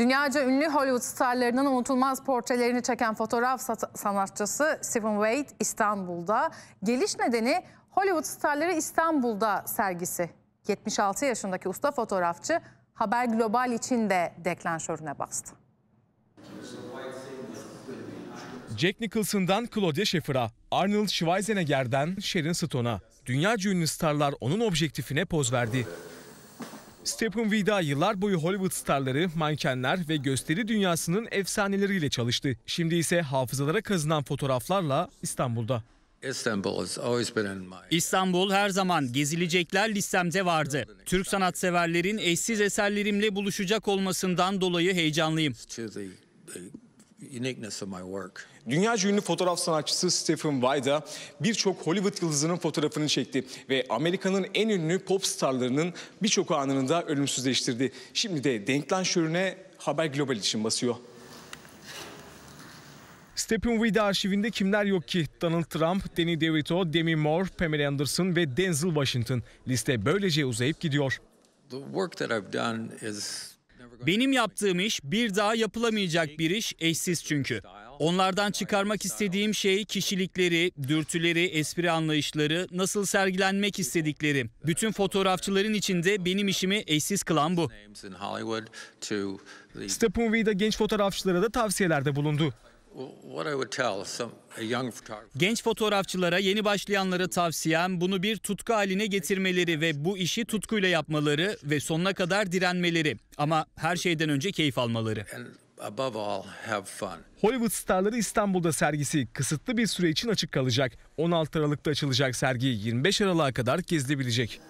Dünyaca ünlü Hollywood starlarının unutulmaz portrelerini çeken fotoğraf sanatçısı Stephen Wade İstanbul'da. Geliş nedeni Hollywood starları İstanbul'da sergisi. 76 yaşındaki usta fotoğrafçı Haber Global için de deklanşörüne bastı. Jack Nicholson'dan Claudia Schiffer'a, Arnold Schwarzenegger'den Sharon Stone'a. Dünya ünlü starlar onun objektifine poz verdi. Stephen Vida yıllar boyu Hollywood starları, mankenler ve gösteri dünyasının efsaneleriyle çalıştı. Şimdi ise hafızalara kazınan fotoğraflarla İstanbul'da. İstanbul her zaman gezilecekler listemde vardı. Türk sanatseverlerin eşsiz eserlerimle buluşacak olmasından dolayı heyecanlıyım uniqueness of my work. Dünya ünlü fotoğraf sanatçısı Stephen Wayda birçok Hollywood yıldızının fotoğrafını çekti ve Amerika'nın en ünlü pop starlarının birçok anını da ölümsüzleştirdi. Şimdi de denklanşörüne Haber Global için basıyor. Stephen Steppenwolf'da arşivinde kimler yok ki? Donald Trump, Danny DeVito, Demi Moore, Pamela Anderson ve Denzel Washington. Liste böylece uzayıp gidiyor. The work that I've done is benim yaptığım iş bir daha yapılamayacak bir iş, eşsiz çünkü. Onlardan çıkarmak istediğim şey kişilikleri, dürtüleri, espri anlayışları, nasıl sergilenmek istedikleri. Bütün fotoğrafçıların içinde benim işimi eşsiz kılan bu. Stephen Weeda genç fotoğrafçılara da tavsiyelerde bulundu. Genç fotoğrafçılara, yeni başlayanlara tavsiyem bunu bir tutku haline getirmeleri ve bu işi tutkuyla yapmaları ve sonuna kadar direnmeleri ama her şeyden önce keyif almaları. Hollywood starları İstanbul'da sergisi kısıtlı bir süre için açık kalacak. 16 Aralık'ta açılacak sergi 25 Aralık'a kadar gezilebilecek.